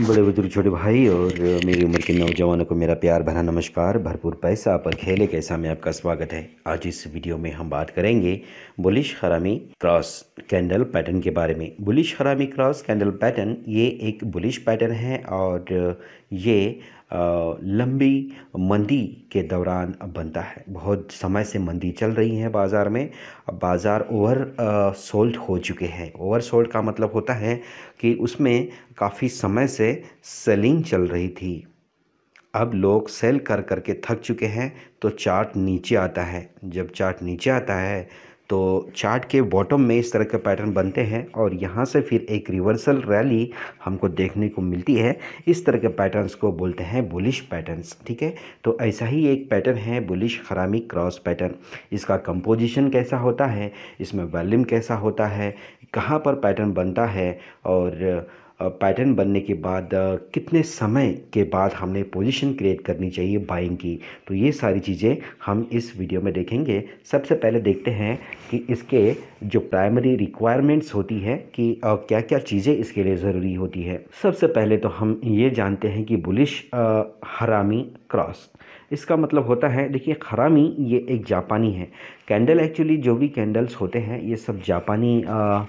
बड़े बुजुर्ग छोटे भाई और मेरी उम्र के नौजवानों को मेरा प्यार भरा नमस्कार भरपूर पैसा पर खेले कैसा में आपका स्वागत है आज इस वीडियो में हम बात करेंगे बुलिश हरामी क्रॉस कैंडल पैटर्न के बारे में बुलिश हरामी क्रॉस कैंडल पैटर्न ये एक बुलिश पैटर्न है और ये लंबी मंदी के दौरान बनता है बहुत समय से मंदी चल रही है बाज़ार में अब बाज़ार ओवर सोल्ड हो चुके हैं ओवर सोल्ड का मतलब होता है कि उसमें काफ़ी समय से सेलिंग चल रही थी अब लोग सेल कर करके थक चुके हैं तो चार्ट नीचे आता है जब चार्ट नीचे आता है तो चार्ट के बॉटम में इस तरह के पैटर्न बनते हैं और यहाँ से फिर एक रिवर्सल रैली हमको देखने को मिलती है इस तरह के पैटर्न्स को बोलते हैं बुलिश पैटर्न्स ठीक है तो ऐसा ही एक पैटर्न है बुलिश खरामी क्रॉस पैटर्न इसका कंपोजिशन कैसा होता है इसमें वॉल्यूम कैसा होता है कहाँ पर पैटर्न बनता है और पैटर्न बनने के बाद कितने समय के बाद हमने पोजीशन क्रिएट करनी चाहिए बाइंग की तो ये सारी चीज़ें हम इस वीडियो में देखेंगे सबसे पहले देखते हैं कि इसके जो प्राइमरी रिक्वायरमेंट्स होती है कि क्या क्या चीज़ें इसके लिए ज़रूरी होती है सबसे पहले तो हम ये जानते हैं कि बुलिश हरामी क्रॉस इसका मतलब होता है देखिए हरामी ये एक जापानी है कैंडल एक्चुअली जो भी कैंडल्स होते हैं ये सब जापानी आ,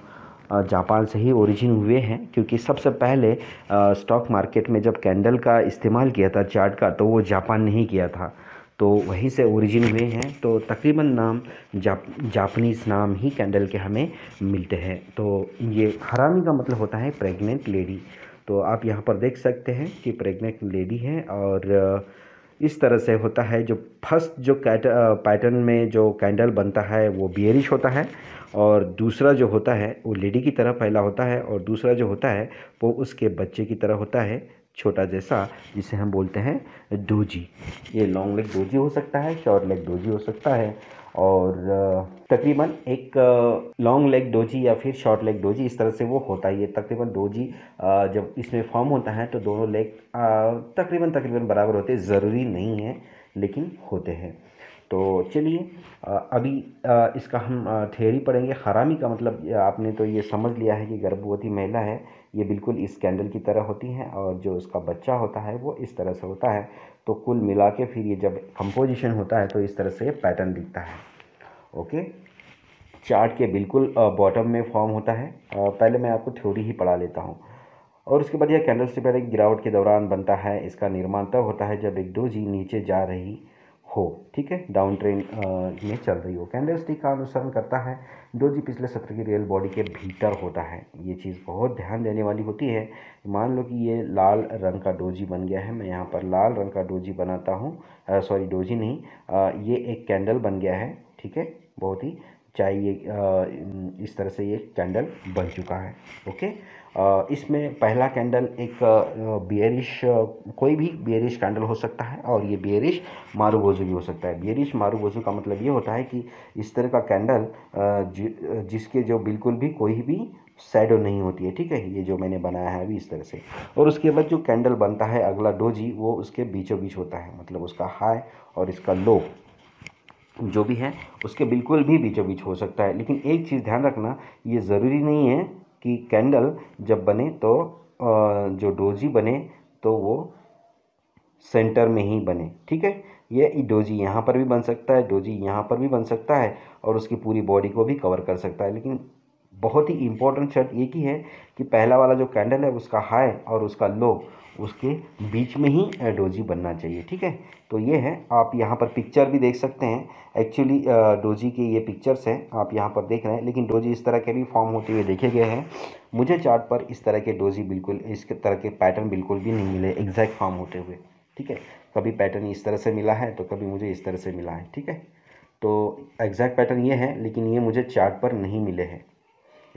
जापान से ही ओरिजिन हुए हैं क्योंकि सबसे पहले स्टॉक मार्केट में जब कैंडल का इस्तेमाल किया था चार्ट का तो वो जापान ने ही किया था तो वहीं से ओरिजिन हुए हैं तो तकरीबन नाम जाप जापनीज़ नाम ही कैंडल के हमें मिलते हैं तो ये हरामी का मतलब होता है प्रेग्नेंट लेडी तो आप यहाँ पर देख सकते हैं कि प्रेग्नेंट लेडी है और इस तरह से होता है जो फर्स्ट जो कैट पैटर्न में जो कैंडल बनता है वो बियरिश होता है और दूसरा जो होता है वो लेडी की तरह पहला होता है और दूसरा जो होता है वो उसके बच्चे की तरह होता है छोटा जैसा जिसे हम बोलते हैं डोजी ये लॉन्ग लेग डोजी हो सकता है शॉर्ट लेग डोजी हो सकता है और तकरीबन एक लॉन्ग लेग डोजी या फिर शॉर्ट लेग डोजी इस तरह से वो होता ही है तकरीबन डोजी जब इसमें फॉर्म होता है तो दोनों लेग तकरीबन तकरीबन बराबर होते ज़रूरी नहीं है लेकिन होते हैं तो चलिए अभी इसका हम थेरी पढ़ेंगे हरामी का मतलब आपने तो ये समझ लिया है कि गर्भवती महिला है ये बिल्कुल इस कैंडल की तरह होती हैं और जो उसका बच्चा होता है वो इस तरह से होता है तो कुल मिला के फिर ये जब कंपोजिशन होता है तो इस तरह से पैटर्न दिखता है ओके चार्ट के बिल्कुल बॉटम में फॉर्म होता है पहले मैं आपको थ्योरी ही पढ़ा लेता हूँ और उसके बाद यह कैंडल स्टिक गिरावट के दौरान बनता है इसका निर्माण तब होता है जब एक डोजी नीचे जा रही हो ठीक है डाउन ट्रेन में चल रही हो कैंडलस्टिक का अनुसरण करता है जो जी पिछले सत्र की रेल बॉडी के भीतर होता है ये चीज़ बहुत ध्यान देने वाली होती है मान लो कि ये लाल रंग का डोजी बन गया है मैं यहाँ पर लाल रंग का डोजी बनाता हूँ सॉरी डोजी नहीं आ, ये एक कैंडल बन गया है ठीक है बहुत ही चाहिए इस तरह से ये कैंडल बन चुका है ओके इसमें पहला कैंडल एक बियरिश कोई भी बियरिश कैंडल हो सकता है और ये बियरिश मारूबोजू भी हो सकता है बियरिश मारूबोजू का मतलब ये होता है कि इस तरह का कैंडल जिसके जो बिल्कुल भी कोई भी सैडो नहीं होती है ठीक है ये जो मैंने बनाया है अभी इस तरह से और उसके बाद जो कैंडल बनता है अगला डोजी वो उसके बीचों बीच होता है मतलब उसका हाई और इसका लो जो भी है उसके बिल्कुल भी बीचों बीच हो सकता है लेकिन एक चीज़ ध्यान रखना ये ज़रूरी नहीं है कि कैंडल जब बने तो जो डोजी बने तो वो सेंटर में ही बने ठीक है ये डोजी यहाँ पर भी बन सकता है डोजी यहाँ पर भी बन सकता है और उसकी पूरी बॉडी को भी कवर कर सकता है लेकिन बहुत ही इम्पोर्टेंट शर्त एक ही है कि पहला वाला जो कैंडल है उसका हाई और उसका लो उसके बीच में ही डोजी बनना चाहिए ठीक है तो ये है आप यहाँ पर पिक्चर भी देख सकते हैं एक्चुअली डोजी के ये पिक्चर्स हैं आप यहाँ पर देख रहे हैं लेकिन डोजी इस तरह के भी फॉर्म होते हुए देखे गए हैं मुझे चार्ट पर इस तरह के डोजी बिल्कुल इस तरह के पैटर्न बिल्कुल भी नहीं मिले एग्जैक्ट फॉर्म होते हुए ठीक है कभी पैटर्न इस तरह से मिला है तो कभी मुझे इस तरह से मिला है ठीक है तो एग्जैक्ट पैटर्न ये है लेकिन ये मुझे चार्ट पर नहीं मिले हैं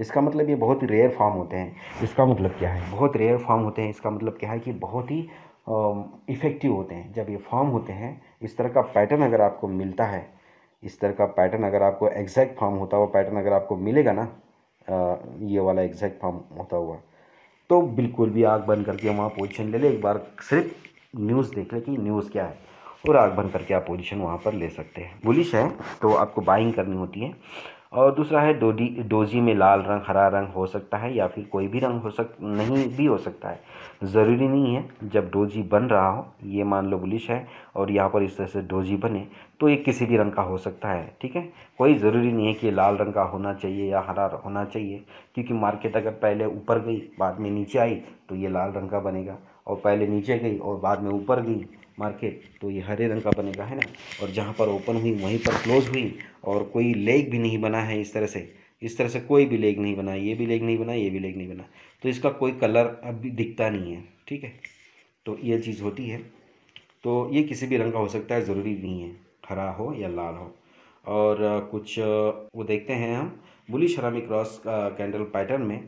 इसका मतलब ये बहुत ही रेयर फॉर्म होते हैं इसका मतलब क्या है बहुत रेयर फॉर्म होते हैं इसका मतलब क्या है कि बहुत ही इफ़ेक्टिव होते हैं जब ये फॉर्म होते हैं इस तरह का पैटर्न अगर आपको मिलता है इस तरह का पैटर्न अगर आपको एग्जैक्ट फॉर्म होता हुआ पैटर्न अगर आपको मिलेगा ना ये वाला एग्जैक्ट फॉर्म होता हुआ तो बिल्कुल भी आग बंद करके वहाँ पोजिशन ले ले एक बार सिर्फ न्यूज़ देख ले कि न्यूज़ क्या है और आग बंद करके आप पोजिशन वहाँ पर ले सकते हैं बुलिश है तो आपको बाइंग करनी होती है और दूसरा है डोडी डोजी में लाल रंग हरा रंग हो सकता है या फिर कोई भी रंग हो सक नहीं भी हो सकता है ज़रूरी नहीं है जब डोजी बन रहा हो ये मान लो बुलिश है और यहाँ पर इस तरह से डोजी बने तो ये किसी भी रंग का हो सकता है ठीक है कोई ज़रूरी नहीं है कि लाल रंग का होना चाहिए या हरा होना चाहिए क्योंकि मार्केट अगर पहले ऊपर गई बाद में नीचे आई तो ये लाल रंग का बनेगा और पहले नीचे गई और बाद में ऊपर गई मार्केट तो ये हरे रंग का बनेगा है ना और जहाँ पर ओपन हुई वहीं पर क्लोज हुई और कोई लेग भी नहीं बना है इस तरह से इस तरह से कोई भी लेग नहीं बना ये भी लेग नहीं बना ये भी लेग नहीं बना तो इसका कोई कलर अभी दिखता नहीं है ठीक है तो ये चीज़ होती है तो ये किसी भी रंग का हो सकता है ज़रूरी नहीं है हरा हो या लाल हो और कुछ वो देखते हैं हम bullish harami cross candle pattern में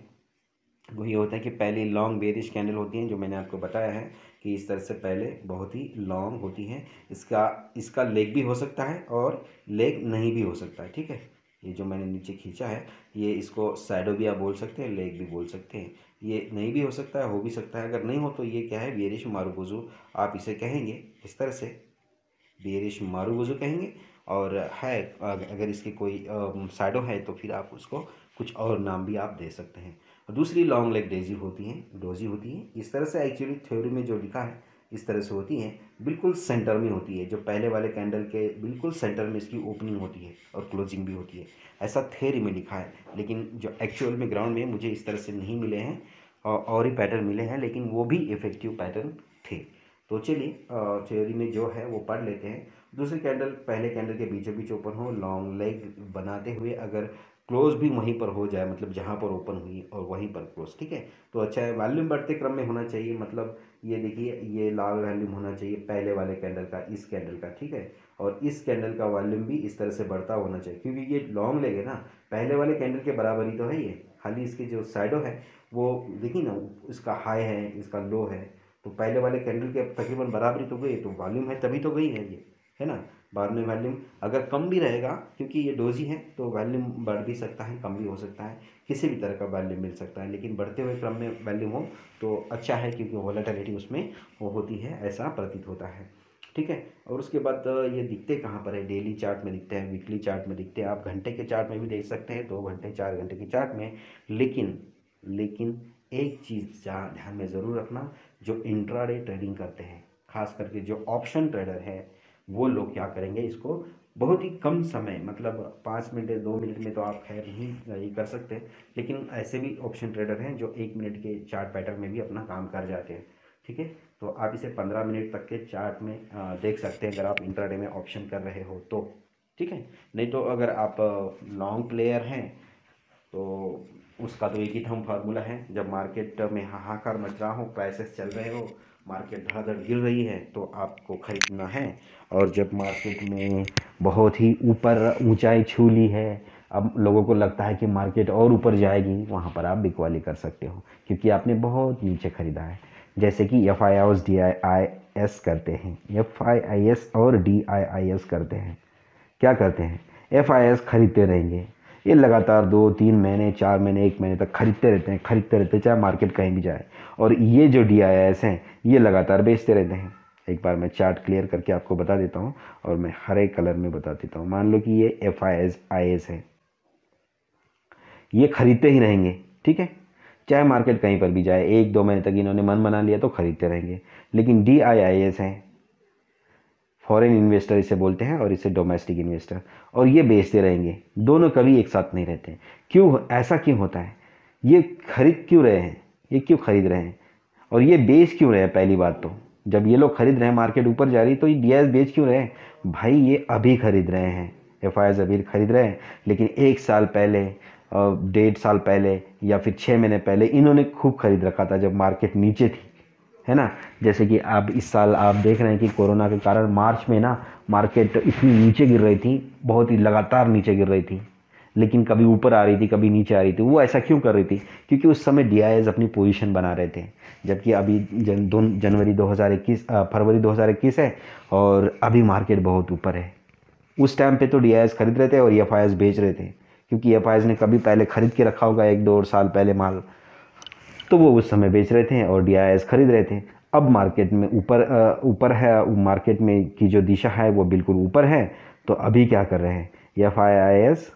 वो ये होता है कि पहले लॉन्ग बेरिश कैंडल होती हैं जो मैंने आपको बताया है कि इस तरह से पहले बहुत ही लॉन्ग होती हैं इसका इसका लेग भी हो सकता है और लेग नहीं भी हो सकता है ठीक है ये जो मैंने नीचे खींचा है ये इसको साइडो भी आप बोल सकते हैं लेग भी बोल सकते हैं ये नहीं भी हो सकता है हो भी सकता है अगर नहीं हो तो ये क्या है बेरिश मारूगुजू आप इसे कहेंगे इस तरह से बेरिश मारूगुजू कहेंगे और है अगर इसकी कोई साइडो है तो फिर आप उसको कुछ और नाम भी आप दे सकते हैं दूसरी लॉन्ग लेग डेजी होती हैं डोजी होती हैं इस तरह से एक्चुअली थ्योरी में जो लिखा है इस तरह से होती हैं बिल्कुल सेंटर में होती है जो पहले वाले कैंडल के बिल्कुल सेंटर में इसकी ओपनिंग होती है और क्लोजिंग भी होती है ऐसा थ्योरी में लिखा है लेकिन जो एक्चुअल में ग्राउंड में मुझे इस तरह से नहीं मिले हैं और ही पैटर्न मिले हैं लेकिन वो भी इफेक्टिव पैटर्न थे तो चलिए थ्योरी में जो है वो पढ़ लेते हैं दूसरे कैंडल पहले कैंडल के बीचों बीच ओपन हो लॉन्ग लेग बनाते हुए अगर क्लोज भी वहीं पर हो जाए मतलब जहाँ पर ओपन हुई और वहीं पर क्लोज ठीक है तो अच्छा है वॉल्यूम बढ़ते क्रम में होना चाहिए मतलब ये देखिए ये लाल वॉल्यूम होना चाहिए पहले वाले कैंडल का इस कैंडल का ठीक है और इस कैंडल का वॉल्यूम भी इस तरह से बढ़ता होना चाहिए क्योंकि ये लॉन्ग लेगे ना पहले वाले कैंडल के बराबर ही तो है ये खाली इसके जो साइडो है वो देखिए ना इसका हाई है इसका लो है तो पहले वाले कैंडल के तकरीबन बराबरी तो गई तो वॉल्यूम है तभी तो गई है ये है ना बाद में वैल्यूम अगर कम भी रहेगा क्योंकि ये डोजी है तो वैल्यूम बढ़ भी सकता है कम भी हो सकता है किसी भी तरह का वैल्यूम मिल सकता है लेकिन बढ़ते हुए क्रम में वैल्यूम हो तो अच्छा है क्योंकि वॉलेटिलिटी उसमें वो होती है ऐसा प्रतीत होता है ठीक है और उसके बाद ये दिखते कहाँ पर है डेली चार्ट में दिखते हैं वीकली चार्ट में दिखते हैं आप घंटे के चार्ट में भी देख सकते हैं दो घंटे चार घंटे के चार्ट में लेकिन लेकिन एक चीज़ ध्यान में ज़रूर रखना जो इंट्राडे ट्रेडिंग करते हैं खास करके जो ऑप्शन ट्रेडर है वो लोग क्या करेंगे इसको बहुत ही कम समय मतलब पाँच मिनट दो मिनट में तो आप खैर नहीं ही कर सकते लेकिन ऐसे भी ऑप्शन ट्रेडर हैं जो एक मिनट के चार्ट पैटर्न में भी अपना काम कर जाते हैं ठीक है तो आप इसे पंद्रह मिनट तक के चार्ट में देख सकते हैं अगर आप इंट्राडे में ऑप्शन कर रहे हो तो ठीक है नहीं तो अगर आप लॉन्ग प्लेयर हैं तो उसका तो एक ही थम फार्मूला है जब मार्केट में हाहाकार मच रहा हो प्राइसेस चल रहे हो मार्केट धड़ाधड़ गिर रही है तो आपको ख़रीदना है और जब मार्केट में बहुत ही ऊपर ऊंचाई छू ली है अब लोगों को लगता है कि मार्केट और ऊपर जाएगी वहाँ पर आप बिकवाली कर सकते हो क्योंकि आपने बहुत नीचे ख़रीदा है जैसे कि F I S D I I S करते हैं एफ आई आई एस और डी आई आई एस करते हैं क्या करते हैं एफ आई एस खरीदते रहेंगे ये लगातार दो तीन महीने चार महीने एक महीने तक खरीदते रहते हैं खरीदते रहते हैं चाहे मार्केट कहीं भी जाए और ये जो डी हैं ये लगातार बेचते रहते हैं एक बार मैं चार्ट क्लियर करके आपको बता देता हूँ और मैं हरे कलर में बता देता हूँ मान लो कि ये F I S I S है ये खरीदते ही रहेंगे ठीक है चाहे मार्केट कहीं पर भी जाए एक दो महीने तक इन्होंने मन बना लिया तो खरीदते रहेंगे लेकिन डी आई आई एस हैं फॉरेन इन्वेस्टर इसे बोलते हैं और इसे डोमेस्टिक इन्वेस्टर और ये बेचते रहेंगे दोनों कभी एक साथ नहीं रहते क्यों ऐसा क्यों होता है ये खरीद क्यों रहे हैं ये क्यों खरीद रहे हैं और ये बेच क्यों रहे हैं पहली बात तो जब ये लोग खरीद रहे हैं मार्केट ऊपर जा रही तो ये डी बेच क्यों रहे हैं भाई ये अभी खरीद रहे हैं एफ आई अभी खरीद रहे हैं लेकिन एक साल पहले डेढ़ साल पहले या फिर छः महीने पहले इन्होंने खूब खरीद रखा था जब मार्केट नीचे थी है ना जैसे कि आप इस साल आप देख रहे हैं कि कोरोना के कारण मार्च में ना मार्केट इतनी नीचे गिर रही थी बहुत ही लगातार नीचे गिर रही थी लेकिन कभी ऊपर आ रही थी कभी नीचे आ रही थी वो ऐसा क्यों कर रही थी क्योंकि उस समय डी अपनी पोजीशन बना रहे थे जबकि अभी जन दो जनवरी 2021 फरवरी 2021 है और अभी मार्केट बहुत ऊपर है उस टाइम पे तो डी खरीद रहे थे और एफ e बेच रहे थे क्योंकि एफ e ने कभी पहले ख़रीद के रखा होगा एक दो साल पहले माल तो वो उस समय बेच रहे थे और डी खरीद रहे थे अब मार्केट में ऊपर ऊपर है मार्केट में की जो दिशा है वो बिल्कुल ऊपर है तो अभी क्या कर रहे हैं एफ आई आई एस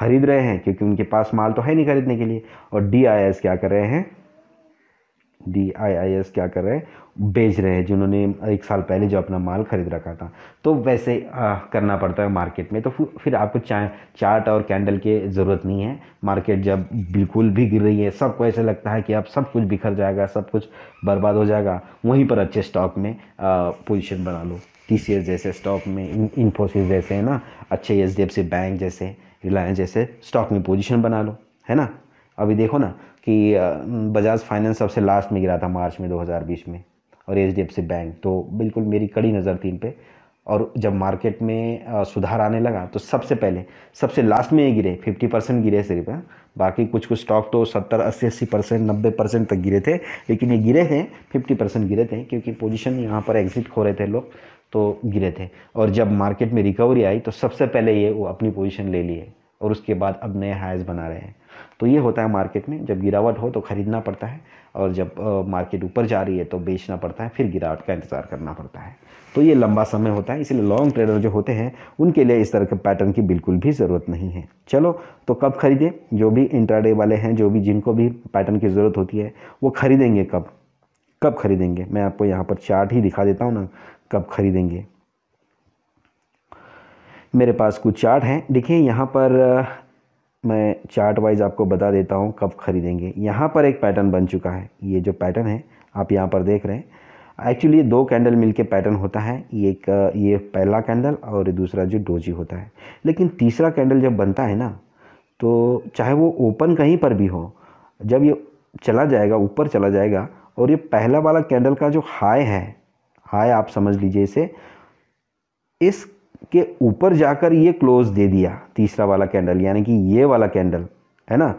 खरीद रहे हैं क्योंकि उनके पास माल तो है नहीं खरीदने के लिए और डी आई एस क्या कर रहे हैं डी आई आई एस क्या कर रहे हैं बेच रहे हैं जिन्होंने एक साल पहले जो अपना माल खरीद रखा था तो वैसे आ, करना पड़ता है मार्केट में तो फिर आपको चा, चार्ट और कैंडल की ज़रूरत नहीं है मार्केट जब बिल्कुल भी गिर रही है सबको ऐसे लगता है कि अब सब कुछ बिखर जाएगा सब कुछ बर्बाद हो जाएगा वहीं पर अच्छे स्टॉक में पोजिशन बना लो टी सी एस जैसे स्टॉक में इन्फोसिस जैसे है ना अच्छे एच बैंक जैसे रिलायंस जैसे स्टॉक में पोजिशन बना लो है ना अभी देखो ना कि बजाज फाइनेंस सबसे लास्ट में गिरा था मार्च में 2020 में और H D F C bank तो बिल्कुल मेरी कड़ी नज़र थी इन पर और जब मार्केट में सुधार आने लगा तो सबसे पहले सबसे लास्ट में ये गिरे 50 परसेंट गिरे सिर्फ हाँ। बाकी कुछ कुछ स्टॉक तो 70 अस्सी अस्सी परसेंट नब्बे परसेंट तक गिरे थे लेकिन ये गिरे थे 50 परसेंट गिरे थे क्योंकि पोजीशन यहाँ पर एग्जिट हो रहे थे लोग तो गिरे थे और जब मार्केट में रिकवरी आई तो सबसे पहले ये वो अपनी पोजिशन ले लिए और उसके बाद अब नए हाइज बना रहे हैं तो ये होता है मार्केट में जब गिरावट हो तो ख़रीदना पड़ता है और जब मार्केट ऊपर जा रही है तो बेचना पड़ता है फिर गिरावट का इंतज़ार करना पड़ता है तो ये लंबा समय होता है इसलिए लॉन्ग ट्रेडर जो होते हैं उनके लिए इस तरह के पैटर्न की बिल्कुल भी ज़रूरत नहीं है चलो तो कब खरीदें जो भी इंट्राडे वाले हैं जो भी जिनको भी पैटर्न की ज़रूरत होती है वो खरीदेंगे कब कब खरीदेंगे मैं आपको यहाँ पर चार्ट ही दिखा देता हूँ ना कब खरीदेंगे मेरे पास कुछ चार्ट हैं देखिए यहाँ पर मैं चार्ट वाइज आपको बता देता हूँ कब ख़रीदेंगे यहाँ पर एक पैटर्न बन चुका है ये जो पैटर्न है आप यहाँ पर देख रहे हैं एक्चुअली ये दो कैंडल मिलके पैटर्न होता है ये एक ये पहला कैंडल और दूसरा जो डोजी होता है लेकिन तीसरा कैंडल जब बनता है ना तो चाहे वो ओपन कहीं पर भी हो जब ये चला जाएगा ऊपर चला जाएगा और ये पहला वाला कैंडल का जो हाई है हाई आप समझ लीजिए इसे इस के ऊपर जाकर ये क्लोज दे दिया तीसरा वाला कैंडल यानी कि ये वाला कैंडल है ना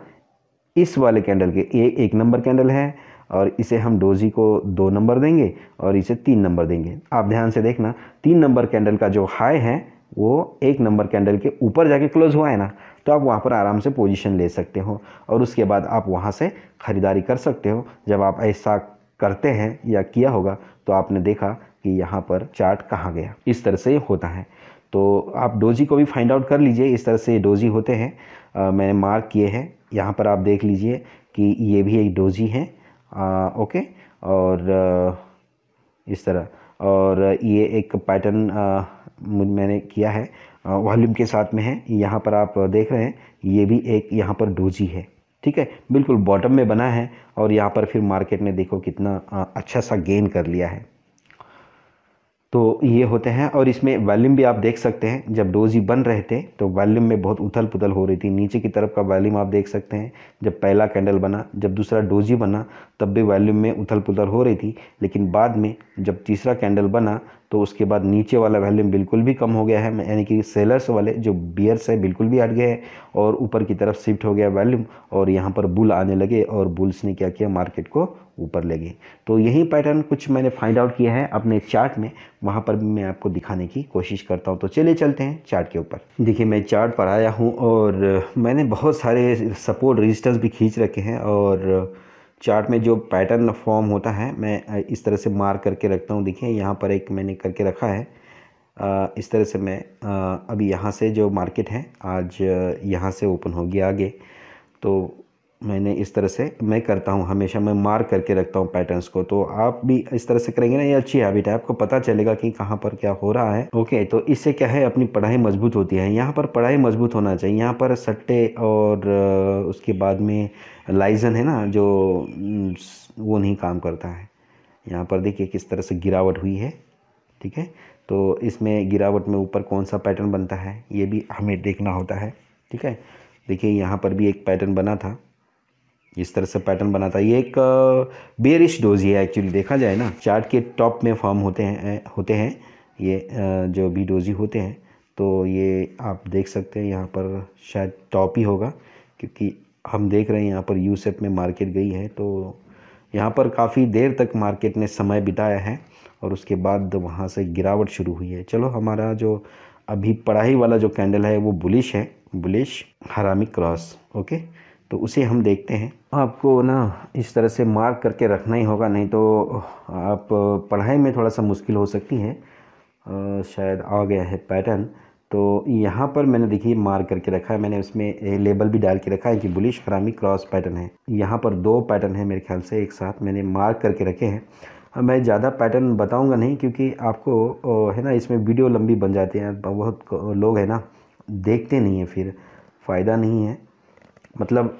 इस वाले कैंडल के ये एक नंबर कैंडल है और इसे हम डोजी को दो नंबर देंगे और इसे तीन नंबर देंगे आप ध्यान से देखना तीन नंबर कैंडल का जो हाई है वो एक नंबर कैंडल के ऊपर जाके क्लोज हुआ है ना तो आप वहाँ पर आराम से पोजीशन ले सकते हो और उसके बाद आप वहाँ से ख़रीदारी कर सकते हो जब आप ऐसा करते हैं या किया होगा तो आपने देखा कि यहाँ पर चार्ट कहाँ गया इस तरह से होता है तो आप डोजी को भी फाइंड आउट कर लीजिए इस तरह से डोजी होते हैं आ, मैंने मार्क किए हैं यहाँ पर आप देख लीजिए कि ये भी एक डोजी है आ, ओके और इस तरह और ये एक पैटर्न मैंने किया है वॉल्यूम के साथ में है यहाँ पर आप देख रहे हैं ये भी एक यहाँ पर डोजी है ठीक है बिल्कुल बॉटम में बना है और यहाँ पर फिर मार्केट ने देखो कितना अच्छा सा गेन कर लिया है तो ये होते हैं और इसमें वॉल्यूम भी आप देख सकते हैं जब डोज ही बन रहे थे तो वॉल्यूम में बहुत उथल पुथल हो रही थी नीचे की तरफ का वॉल्यूम आप देख सकते हैं जब पहला कैंडल बना जब दूसरा डोज ही बना तब भी वॉल्यूम में उथल पुथल हो रही थी लेकिन बाद में जब तीसरा कैंडल बना तो उसके बाद नीचे वाला वैल्यूम बिल्कुल भी कम हो गया है यानी कि सेलर्स वाले जो बियर्स है बिल्कुल भी हट गए हैं और ऊपर की तरफ शिफ्ट हो गया वैल्यूम और यहाँ पर बुल आने लगे और बुल्स ने क्या किया मार्केट को ऊपर ले गई तो यही पैटर्न कुछ मैंने फाइंड आउट किया है अपने चार्ट में वहाँ पर भी मैं आपको दिखाने की कोशिश करता हूँ तो चले चलते हैं चार्ट के ऊपर देखिए मैं चार्ट पर आया हूँ और मैंने बहुत सारे सपोर्ट रजिस्टर्स भी खींच रखे हैं और चार्ट में जो पैटर्न फॉर्म होता है मैं इस तरह से मार्क करके रखता हूँ देखिए यहाँ पर एक मैंने करके रखा है इस तरह से मैं अभी यहाँ से जो मार्केट है आज यहाँ से ओपन हो गया आगे तो मैंने इस तरह से मैं करता हूँ हमेशा मैं मार करके रखता हूँ पैटर्न्स को तो आप भी इस तरह से करेंगे ना ये अच्छी हैबिट है आपको पता चलेगा कि कहाँ पर क्या हो रहा है ओके तो इससे क्या है अपनी पढ़ाई मजबूत होती है यहाँ पर पढ़ाई मजबूत होना चाहिए यहाँ पर सट्टे और उसके बाद में लाइजन है ना जो वो नहीं काम करता है यहाँ पर देखिए किस तरह से गिरावट हुई है ठीक है तो इसमें गिरावट में ऊपर कौन सा पैटर्न बनता है ये भी हमें देखना होता है ठीक है देखिए यहाँ पर भी एक पैटर्न बना था इस तरह से पैटर्न बनाता है ये एक बेरिश डोज ही है एक्चुअली देखा जाए ना चार्ट के टॉप में फॉर्म होते हैं होते हैं ये जो बी डोजी होते हैं तो ये आप देख सकते हैं यहाँ पर शायद टॉप ही होगा क्योंकि हम देख रहे हैं यहाँ पर यू e में मार्केट गई है तो यहाँ पर काफ़ी देर तक मार्केट ने समय बिताया है और उसके बाद वहाँ से गिरावट शुरू हुई है चलो हमारा जो अभी पढ़ाई वाला जो कैंडल है वो बुलिश है बुलिश हरामी क्रॉस ओके तो उसे हम देखते हैं आपको ना इस तरह से मार्क करके रखना ही होगा नहीं तो आप पढ़ाई में थोड़ा सा मुश्किल हो सकती है आ, शायद आ गया है पैटर्न तो यहाँ पर मैंने देखिए मार्क करके रखा है मैंने उसमें लेबल भी डाल के रखा है कि बुलिश हरामी क्रॉस पैटर्न है यहाँ पर दो पैटर्न है मेरे ख्याल से एक साथ मैंने मार्क करके रखे हैं मैं ज़्यादा पैटर्न बताऊंगा नहीं क्योंकि आपको है ना इसमें वीडियो लंबी बन जाती है बहुत लोग है ना देखते नहीं हैं फिर फ़ायदा नहीं है मतलब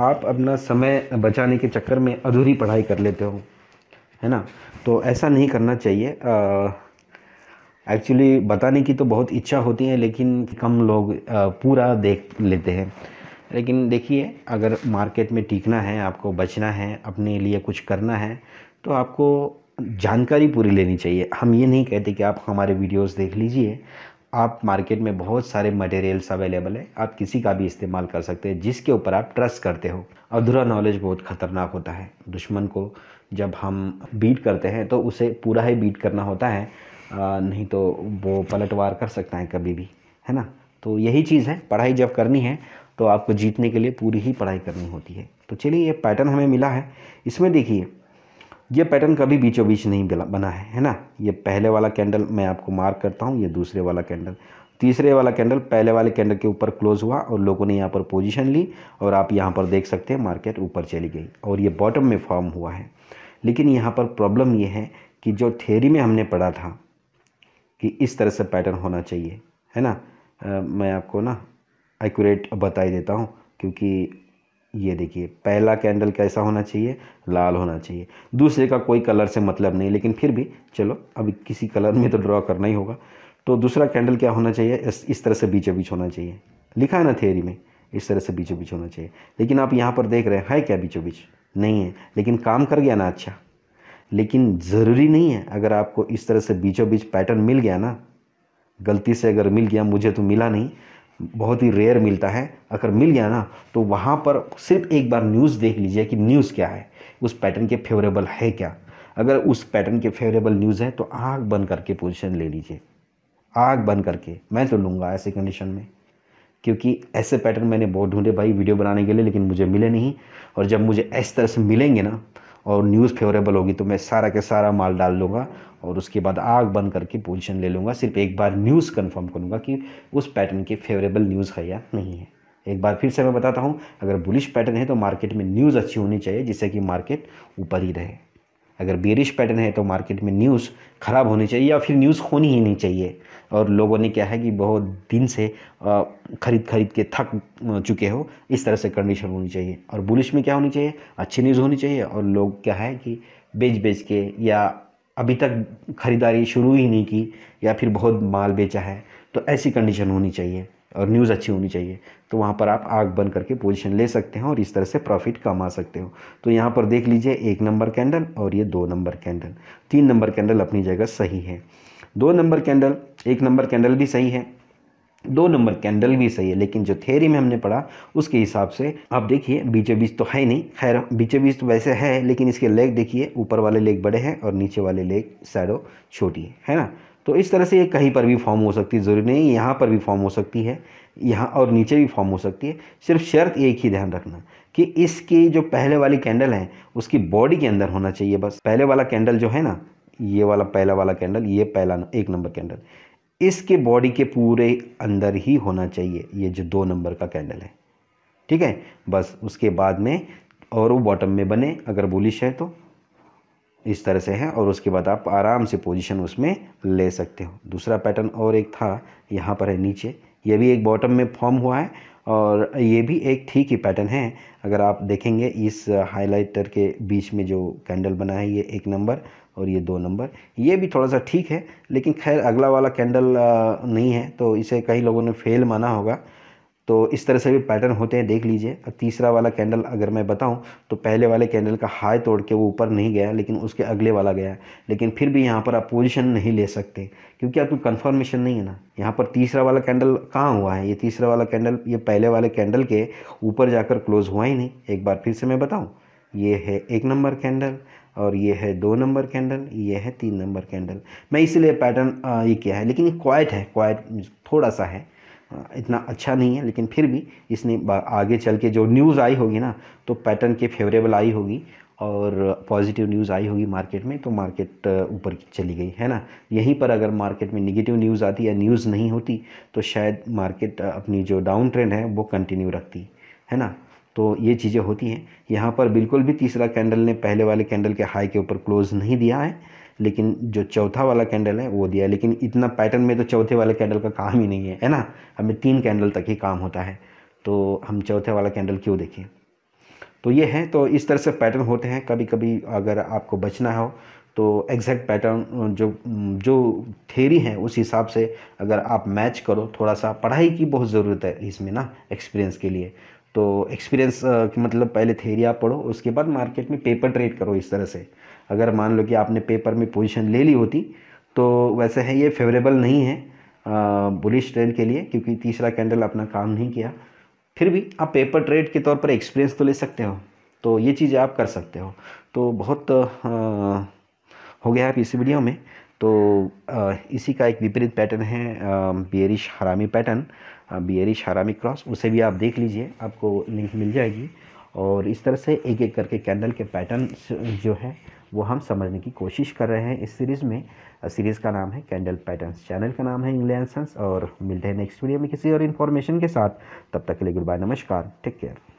आप अपना समय बचाने के चक्कर में अधूरी पढ़ाई कर लेते हो है ना तो ऐसा नहीं करना चाहिए एक्चुअली बताने की तो बहुत इच्छा होती है लेकिन कम लोग आ, पूरा देख लेते हैं लेकिन देखिए अगर मार्केट में टिकना है आपको बचना है अपने लिए कुछ करना है तो आपको जानकारी पूरी लेनी चाहिए हम ये नहीं कहते कि आप हमारे वीडियोस देख लीजिए आप मार्केट में बहुत सारे मटेरियल्स अवेलेबल है आप किसी का भी इस्तेमाल कर सकते हैं जिसके ऊपर आप ट्रस्ट करते हो अधूरा नॉलेज बहुत ख़तरनाक होता है दुश्मन को जब हम बीट करते हैं तो उसे पूरा ही बीट करना होता है आ, नहीं तो वो पलटवार कर सकता है कभी भी है ना तो यही चीज़ है पढ़ाई जब करनी है तो आपको जीतने के लिए पूरी ही पढ़ाई करनी होती है तो चलिए ये पैटर्न हमें मिला है इसमें देखिए ये पैटर्न कभी बीचों बीच नहीं बना है है ना ये पहले वाला कैंडल मैं आपको मार्क करता हूँ ये दूसरे वाला कैंडल तीसरे वाला कैंडल पहले वाले कैंडल के ऊपर क्लोज हुआ और लोगों ने यहाँ पर पोजीशन ली और आप यहाँ पर देख सकते हैं मार्केट ऊपर चली गई और ये बॉटम में फॉर्म हुआ है लेकिन यहाँ पर प्रॉब्लम ये है कि जो थेरी में हमने पढ़ा था कि इस तरह से पैटर्न होना चाहिए है ना आ, मैं आपको ना एक्यूरेट बताई देता हूँ क्योंकि ये देखिए पहला कैंडल कैसा होना चाहिए लाल होना चाहिए दूसरे का कोई कलर से मतलब नहीं लेकिन फिर भी चलो अभी किसी कलर में तो ड्रॉ करना ही होगा तो दूसरा कैंडल क्या होना चाहिए इस, तरह से बीचों बीच होना चाहिए लिखा है ना थेरी में इस तरह से बीचों बीच होना चाहिए लेकिन आप यहाँ पर देख रहे हैं है क्या बीचों बीच नहीं है लेकिन काम कर गया ना अच्छा लेकिन ज़रूरी नहीं है अगर आपको इस तरह से बीचों बीच पैटर्न मिल गया ना गलती से अगर मिल गया मुझे तो मिला नहीं बहुत ही रेयर मिलता है अगर मिल गया ना तो वहाँ पर सिर्फ एक बार न्यूज़ देख लीजिए कि न्यूज़ क्या है उस पैटर्न के फेवरेबल है क्या अगर उस पैटर्न के फेवरेबल न्यूज़ है तो आग बन करके पोजीशन ले लीजिए आग बन करके मैं तो लूँगा ऐसे कंडीशन में क्योंकि ऐसे पैटर्न मैंने बहुत ढूंढे भाई वीडियो बनाने के लिए लेकिन मुझे मिले नहीं और जब मुझे ऐसी तरह से मिलेंगे ना और न्यूज़ फेवरेबल होगी तो मैं सारा के सारा माल डाल दूँगा और उसके बाद आग बंद करके पोजीशन ले लूँगा सिर्फ एक बार न्यूज़ कंफर्म करूँगा कि उस पैटर्न की फेवरेबल न्यूज़ है या नहीं है एक बार फिर से मैं बताता हूँ अगर बुलिश पैटर्न है तो मार्केट में न्यूज़ अच्छी होनी चाहिए जिससे कि मार्केट ऊपर ही रहे अगर बेरिश पैटर्न है तो मार्केट में न्यूज़ ख़राब होनी चाहिए या फिर न्यूज़ होनी ही नहीं चाहिए और लोगों ने क्या है कि बहुत दिन से ख़रीद खरीद के थक चुके हो इस तरह से कंडीशन होनी चाहिए और बुलिश में क्या होनी चाहिए अच्छी न्यूज़ होनी चाहिए और लोग क्या है कि बेच बेच के या अभी तक ख़रीदारी शुरू ही नहीं की या फिर बहुत माल बेचा है तो ऐसी कंडीशन होनी चाहिए और न्यूज़ अच्छी होनी चाहिए तो वहाँ पर आप आग बन करके पोजीशन ले सकते हैं और इस तरह से प्रॉफिट कमा सकते हो तो यहाँ पर देख लीजिए एक नंबर कैंडल और ये दो नंबर कैंडल तीन नंबर कैंडल अपनी जगह सही है दो नंबर कैंडल एक नंबर कैंडल भी सही है दो नंबर कैंडल भी सही है लेकिन जो थेरी में हमने पढ़ा उसके हिसाब से आप देखिए बीचे बीच तो है नहीं खैर बीचे बीच तो वैसे है लेकिन इसके लेग देखिए ऊपर वाले लेग बड़े हैं और नीचे वाले लेग सैडो छोटी है है ना तो इस तरह से ये कहीं पर भी फॉर्म हो सकती है ज़रूरी नहीं यहाँ पर भी फॉर्म हो सकती है यहाँ और नीचे भी फॉर्म हो सकती है सिर्फ शर्त एक ही ध्यान रखना कि इसकी जो पहले वाली कैंडल है उसकी बॉडी के अंदर होना चाहिए बस पहले वाला कैंडल जो है ना ये वाला पहला वाला कैंडल ये पहला एक नंबर कैंडल इसके बॉडी के पूरे अंदर ही होना चाहिए ये जो दो नंबर का कैंडल है ठीक है बस उसके बाद में और वो बॉटम में बने अगर बुलिश है तो इस तरह से है और उसके बाद आप आराम से पोजीशन उसमें ले सकते हो दूसरा पैटर्न और एक था यहाँ पर है नीचे ये भी एक बॉटम में फॉर्म हुआ है और ये भी एक ठीक ही पैटर्न है अगर आप देखेंगे इस हाइलाइटर के बीच में जो कैंडल बना है ये एक नंबर और ये दो नंबर ये भी थोड़ा सा ठीक है लेकिन खैर अगला वाला कैंडल नहीं है तो इसे कई लोगों ने फेल माना होगा तो इस तरह से भी पैटर्न होते हैं देख लीजिए और तीसरा वाला कैंडल अगर मैं बताऊं तो पहले वाले कैंडल का हाई तोड़ के वो ऊपर नहीं गया लेकिन उसके अगले वाला गया लेकिन फिर भी यहाँ पर आप पोजीशन नहीं ले सकते क्योंकि आपको कंफर्मेशन नहीं है ना यहाँ पर तीसरा वाला कैंडल कहाँ हुआ है ये तीसरा वाला कैंडल ये पहले वाले कैंडल के ऊपर जाकर क्लोज़ हुआ ही नहीं एक बार फिर से मैं बताऊँ ये है एक नंबर कैंडल और ये है दो नंबर कैंडल ये है तीन नंबर कैंडल मैं इसीलिए पैटर्न ये किया है लेकिन ये क्वाइट है क्वाइट थोड़ा सा है इतना अच्छा नहीं है लेकिन फिर भी इसने आगे चल के जो न्यूज़ आई होगी ना तो पैटर्न के फेवरेबल आई होगी और पॉजिटिव न्यूज़ आई होगी मार्केट में तो मार्केट ऊपर चली गई है ना यहीं पर अगर मार्केट में निगेटिव न्यूज़ आती या न्यूज़ नहीं होती तो शायद मार्केट अपनी जो डाउन ट्रेंड है वो कंटिन्यू रखती है ना तो ये चीज़ें होती हैं यहाँ पर बिल्कुल भी तीसरा कैंडल ने पहले वाले कैंडल के हाई के ऊपर क्लोज़ नहीं दिया है लेकिन जो चौथा वाला कैंडल है वो दिया है लेकिन इतना पैटर्न में तो चौथे वाले कैंडल का काम ही नहीं है है ना हमें तीन कैंडल तक ही काम होता है तो हम चौथे वाला कैंडल क्यों देखें तो ये है तो इस तरह से पैटर्न होते हैं कभी कभी अगर आपको बचना हो तो एग्जैक्ट पैटर्न जो जो थेरी है उस हिसाब से अगर आप मैच करो थोड़ा सा पढ़ाई की बहुत ज़रूरत है इसमें ना एक्सपीरियंस के लिए तो एक्सपीरियंस की मतलब पहले थेरी आप पढ़ो उसके बाद मार्केट में पेपर ट्रेड करो इस तरह से अगर मान लो कि आपने पेपर में पोजीशन ले ली होती तो वैसे है ये फेवरेबल नहीं है बुलिश ट्रेंड के लिए क्योंकि तीसरा कैंडल अपना काम नहीं किया फिर भी आप पेपर ट्रेड के तौर पर एक्सपीरियंस तो ले सकते हो तो ये चीज़ें आप कर सकते हो तो बहुत आ, हो गया आप इस वीडियो में तो आ, इसी का एक विपरीत पैटर्न है बियरिश हरामी पैटर्न बियरिश हरामी क्रॉस उसे भी आप देख लीजिए आपको लिंक मिल जाएगी और इस तरह से एक एक करके कैंडल के पैटर्न जो है वो हम समझने की कोशिश कर रहे हैं इस सीरीज़ में सीरीज़ का नाम है कैंडल पैटर्न्स चैनल का नाम है इंग्लैंड और मिलते हैं नेक्स्ट वीडियो में किसी और इन्फॉर्मेशन के साथ तब तक के लिए गुड बाय नमस्कार टेक केयर